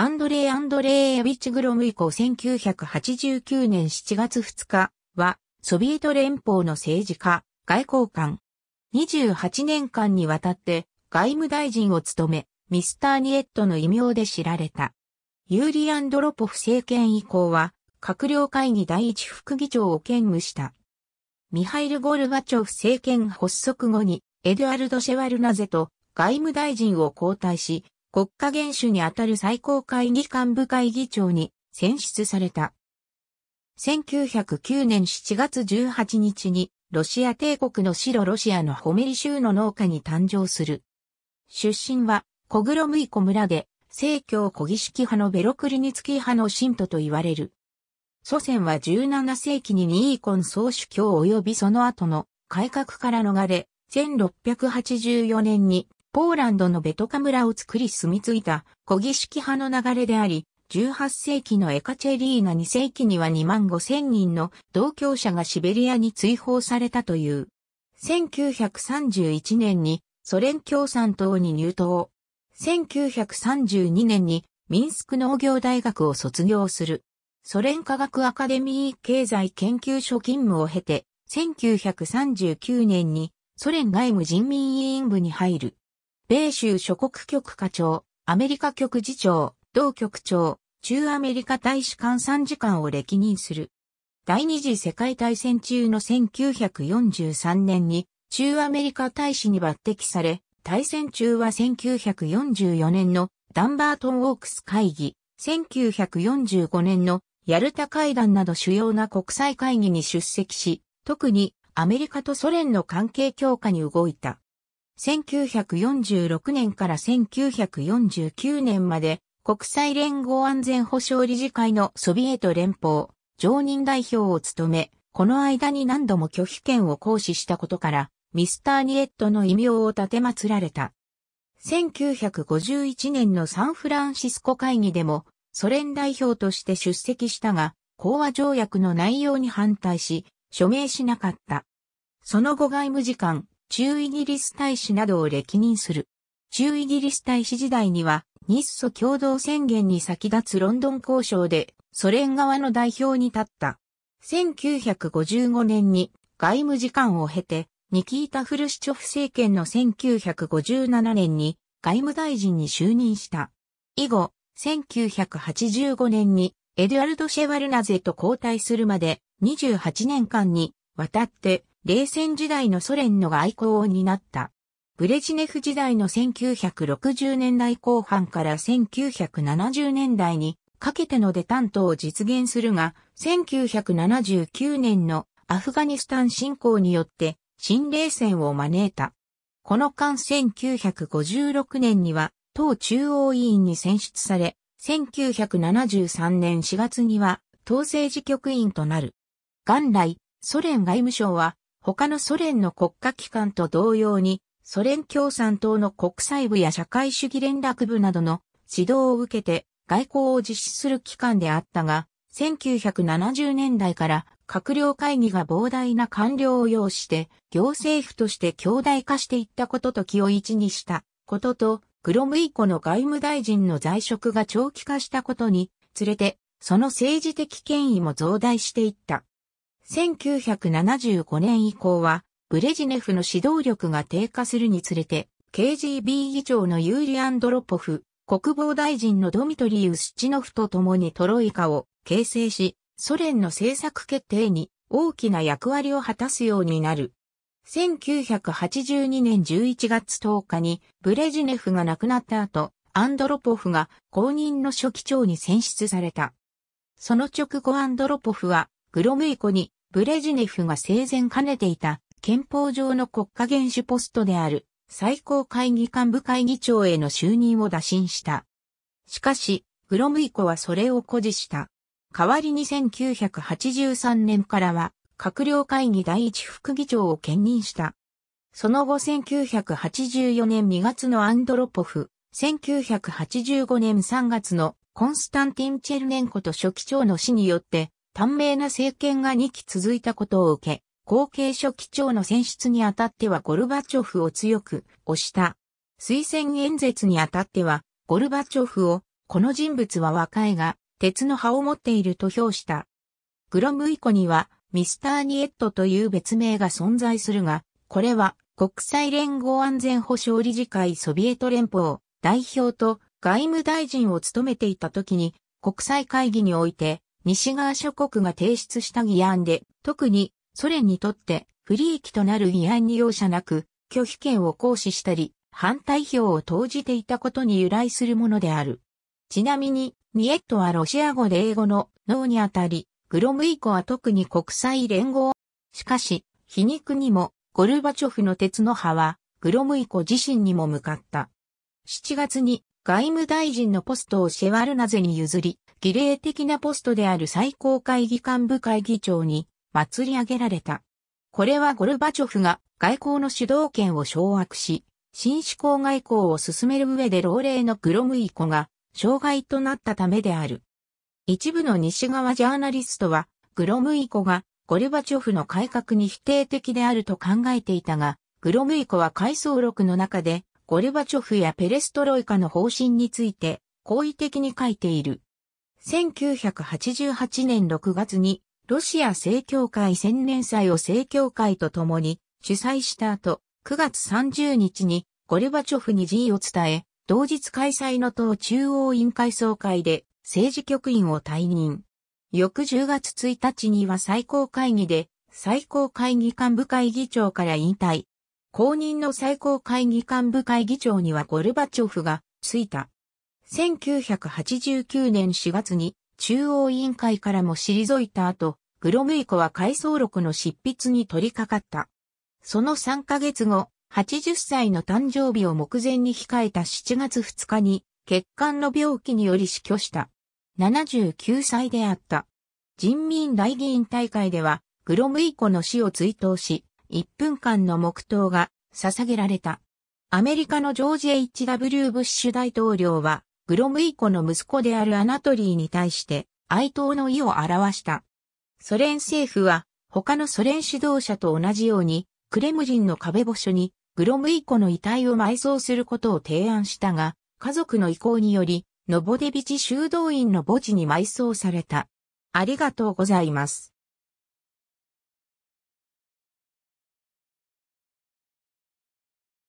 アンドレイ・アンドレイエビチ・グロム以降1989年7月2日は、ソビエト連邦の政治家、外交官。28年間にわたって外務大臣を務め、ミスター・ニエットの異名で知られた。ユーリアン・ドロポフ政権以降は、閣僚会議第一副議長を兼務した。ミハイル・ゴルバチョフ政権発足後に、エドゥアルド・シェワルナゼと外務大臣を交代し、国家元首にあたる最高会議幹部会議長に選出された。1909年7月18日にロシア帝国の白ロシアのホメリ州の農家に誕生する。出身はコグロムイコ村で、正教小儀式派のベロクリニツキ派の信徒と言われる。祖先は17世紀にニーコン総主教及びその後の改革から逃れ、1684年にポーランドのベトカ村を作り住み着いた古儀式派の流れであり、18世紀のエカチェリーナ2世紀には2万5千人の同居者がシベリアに追放されたという。1931年にソ連共産党に入党。1932年にミンスク農業大学を卒業する。ソ連科学アカデミー経済研究所勤務を経て、1939年にソ連外務人民委員部に入る。米州諸国局課長、アメリカ局次長、同局長、中アメリカ大使館参事官を歴任する。第二次世界大戦中の1943年に中アメリカ大使に抜擢され、大戦中は1944年のダンバートン・ウォークス会議、1945年のヤルタ会談など主要な国際会議に出席し、特にアメリカとソ連の関係強化に動いた。1946年から1949年まで国際連合安全保障理事会のソビエト連邦常任代表を務め、この間に何度も拒否権を行使したことから、ミスター・ニエットの異名を立て祀られた。1951年のサンフランシスコ会議でも、ソ連代表として出席したが、講和条約の内容に反対し、署名しなかった。その後外務次官、中イギリス大使などを歴任する。中イギリス大使時代には、日ソ共同宣言に先立つロンドン交渉で、ソ連側の代表に立った。1955年に外務次官を経て、ニキータ・フルシチョフ政権の1957年に外務大臣に就任した。以後、1985年にエドゥアルド・シェワルナゼと交代するまで28年間にわたって冷戦時代のソ連の外交を担った。ブレジネフ時代の1960年代後半から1970年代にかけてのデタントを実現するが、1979年のアフガニスタン侵攻によって新冷戦を招いた。この間1956年には党中央委員に選出され、1973年4月には党政治局員となる。元来、ソ連外務省は他のソ連の国家機関と同様に、ソ連共産党の国際部や社会主義連絡部などの指導を受けて外交を実施する機関であったが、1970年代から閣僚会議が膨大な官僚を要して行政府として強大化していったことと気を一にしたことと、グロムイコの外務大臣の在職が長期化したことにつれて、その政治的権威も増大していった。1975年以降は、ブレジネフの指導力が低下するにつれて、KGB 議長のユーリ・アンドロポフ、国防大臣のドミトリー・ウスチノフと共にトロイカを形成し、ソ連の政策決定に大きな役割を果たすようになる。1982年11月10日にブレジネフが亡くなった後、アンドロポフが公認の書記長に選出された。その直後アンドロポフはグロムイコにブレジネフが生前兼ねていた憲法上の国家元首ポストである最高会議幹部会議長への就任を打診した。しかし、グロムイコはそれを誇示した。代わりに1983年からは、閣僚会議第一副議長を兼任した。その後1984年2月のアンドロポフ、1985年3月のコンスタンティン・チェルネンコと書記長の死によって短命な政権が2期続いたことを受け、後継書記長の選出にあたってはゴルバチョフを強く押した。推薦演説にあたっては、ゴルバチョフを、この人物は若いが、鉄の葉を持っていると評した。グロム以降には、ミスターニエットという別名が存在するが、これは国際連合安全保障理事会ソビエト連邦代表と外務大臣を務めていた時に国際会議において西側諸国が提出した議案で、特にソ連にとって不利益となる議案に容赦なく拒否権を行使したり、反対票を投じていたことに由来するものである。ちなみに、ニエットはロシア語で英語の脳にあたり、グロムイコは特に国際連合。しかし、皮肉にも、ゴルバチョフの鉄の葉は、グロムイコ自身にも向かった。7月に外務大臣のポストをシェワルナゼに譲り、儀礼的なポストである最高会議幹部会議長に祭り上げられた。これはゴルバチョフが外交の主導権を掌握し、新思考外交を進める上で老齢のグロムイコが障害となったためである。一部の西側ジャーナリストは、グロムイコがゴルバチョフの改革に否定的であると考えていたが、グロムイコは回想録の中で、ゴルバチョフやペレストロイカの方針について、好意的に書いている。1988年6月に、ロシア正教会千年祭を正教会と共に主催した後、9月30日にゴルバチョフに辞意を伝え、同日開催の党中央委員会総会で政治局員を退任。翌10月1日には最高会議で最高会議幹部会議長から引退、後任の最高会議幹部会議長にはゴルバチョフがついた。1989年4月に中央委員会からも退いた後、グロムイコは回想録の執筆に取り掛かった。その3ヶ月後、80歳の誕生日を目前に控えた7月2日に血管の病気により死去した。79歳であった。人民大議員大会では、グロムイコの死を追悼し、1分間の黙祷が捧げられた。アメリカのジョージ・ H.W. ブッシュ大統領は、グロムイコの息子であるアナトリーに対して哀悼の意を表した。ソ連政府は他のソ連指導者と同じようにクレムリンの壁墓所にグロムイコの遺体を埋葬することを提案したが、家族の意向により、ノボデビチ修道院の墓地に埋葬された。ありがとうございます。